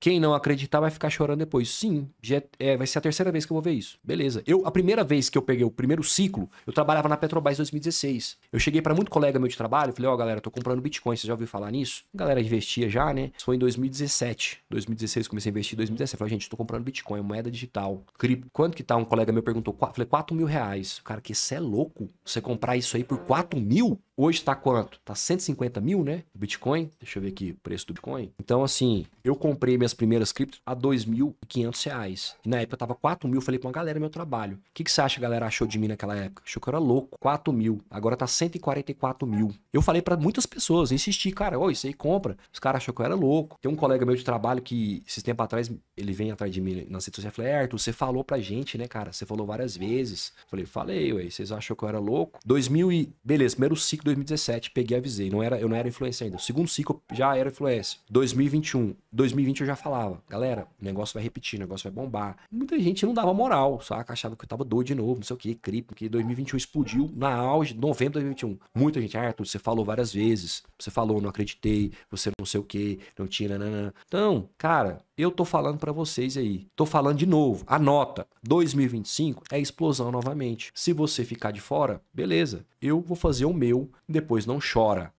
Quem não acreditar vai ficar chorando depois. Sim, já, é, é, vai ser a terceira vez que eu vou ver isso. Beleza. Eu, a primeira vez que eu peguei o primeiro ciclo, eu trabalhava na Petrobras 2016. Eu cheguei para muito colega meu de trabalho, falei, ó, oh, galera, tô comprando Bitcoin, Você já ouviu falar nisso? A galera investia já, né? Isso foi em 2017. 2016 comecei a investir, 2017. falei, gente, tô comprando Bitcoin, moeda digital, Quanto que tá? Um colega meu perguntou, falei, 4 mil reais. Cara, que isso é louco. Você comprar isso aí por 4 mil? Hoje está quanto? Tá 150 mil, né? Bitcoin. Deixa eu ver aqui o preço do Bitcoin. Então, assim, eu comprei minhas primeiras criptos a 2.500 reais. E na época eu tava 4 mil. Falei pra uma galera meu trabalho. O que, que você acha, galera, achou de mim naquela época? Achou que eu era louco. 4 mil. Agora tá 144 mil. Eu falei para muitas pessoas, insisti, cara, ô, isso aí compra. Os caras achou que eu era louco. Tem um colega meu de trabalho que, esses tempos atrás, ele vem atrás de mim na redes sociais e falei, Arthur, você falou pra gente, né, cara? Você falou várias vezes. Falei, falei, ué, vocês achou que eu era louco? 2000 e... Beleza, primeiro ciclo 2017, peguei e avisei. Não era, eu não era influencer ainda. O segundo ciclo já era influencer. 2021. 2020 eu já falava, galera, o negócio vai repetir, o negócio vai bombar. Muita gente não dava moral, só Achava que eu tava doido de novo, não sei o que, cripto, porque 2021 explodiu na auge, novembro de 2021. Muita gente, ah, Arthur, você falou várias vezes, você falou, não acreditei, você não sei o que, não tinha. Nanana. Então, cara, eu tô falando para vocês aí. Tô falando de novo. Anota. 2025 é explosão novamente. Se você ficar de fora, beleza. Eu vou fazer o meu, depois não chora.